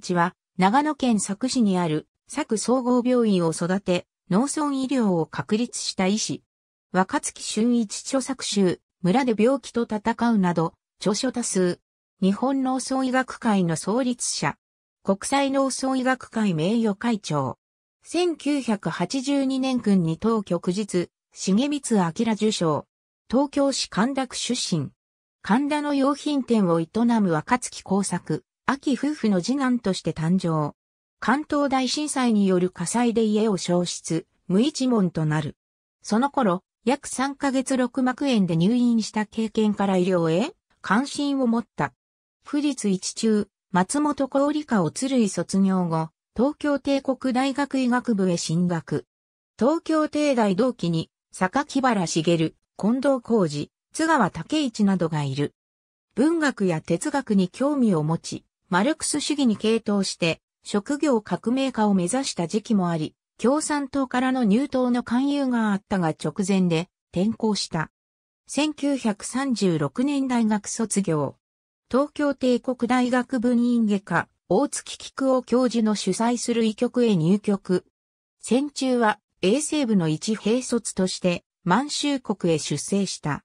口は、長野県佐久市にある佐久総合病院を育て、農村医療を確立した医師。若月俊一著作集、村で病気と戦うなど、著書多数。日本農村医学会の創立者。国際農村医学会名誉会長。1982年君に当局日、重光明受賞。東京市神田区出身。神田の用品店を営む若月工作。秋夫婦の次男として誕生。関東大震災による火災で家を消失、無一文となる。その頃、約3ヶ月6幕炎で入院した経験から医療へ関心を持った。士立一中、松本小理科を鶴居卒業後、東京帝国大学医学部へ進学。東京帝大同期に、榊原茂、近藤浩二、津川武一などがいる。文学や哲学に興味を持ち、マルクス主義に傾倒して、職業革命家を目指した時期もあり、共産党からの入党の勧誘があったが直前で転校した。1936年大学卒業。東京帝国大学文院外科、大月菊夫教授の主催する医局へ入局。戦中は衛生部の一兵卒として満州国へ出征した。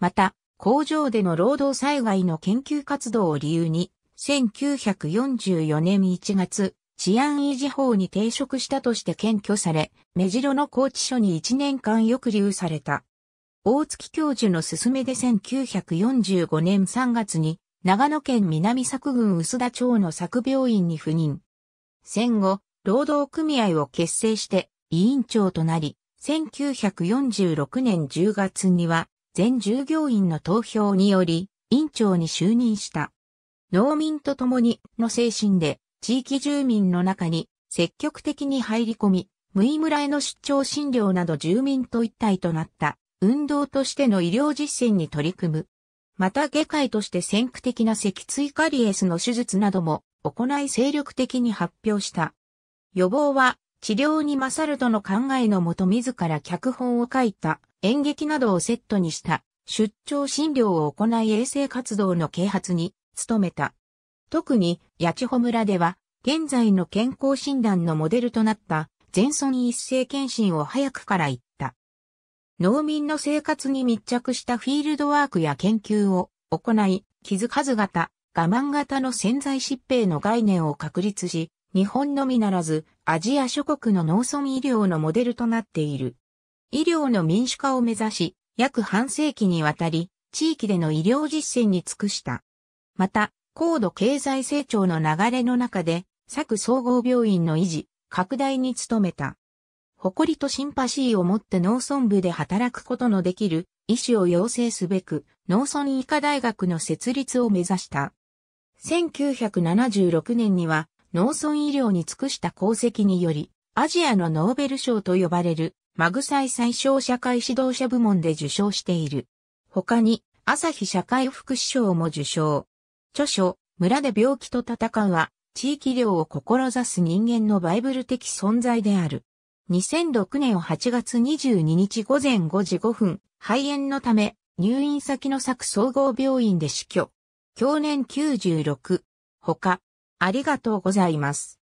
また、工場での労働災害の研究活動を理由に、1944年1月、治安維持法に抵触したとして検挙され、目白の拘置所に1年間抑留された。大月教授の勧めで1945年3月に、長野県南作郡薄田町の作病院に赴任。戦後、労働組合を結成して委員長となり、1946年10月には、全従業員の投票により、委員長に就任した。農民と共にの精神で地域住民の中に積極的に入り込み、無意村への出張診療など住民と一体となった運動としての医療実践に取り組む。また外科医として先駆的な脊椎カリエスの手術なども行い精力的に発表した。予防は治療に勝るとの考えのもと自ら脚本を書いた演劇などをセットにした出張診療を行い衛生活動の啓発に務めた。特に、八千穂村では、現在の健康診断のモデルとなった、全村一斉検診を早くから行った。農民の生活に密着したフィールドワークや研究を行い、気づかず型、我慢型の潜在疾病の概念を確立し、日本のみならず、アジア諸国の農村医療のモデルとなっている。医療の民主化を目指し、約半世紀にわたり、地域での医療実践に尽くした。また、高度経済成長の流れの中で、佐総合病院の維持、拡大に努めた。誇りとシンパシーを持って農村部で働くことのできる医師を養成すべく、農村医科大学の設立を目指した。1976年には、農村医療に尽くした功績により、アジアのノーベル賞と呼ばれる、マグサイ最小社会指導者部門で受賞している。他に、朝日社会福祉賞も受賞。著書、村で病気と戦うは、地域医療を志す人間のバイブル的存在である。2006年8月22日午前5時5分、肺炎のため、入院先の佐久総合病院で死去。去年96。他、ありがとうございます。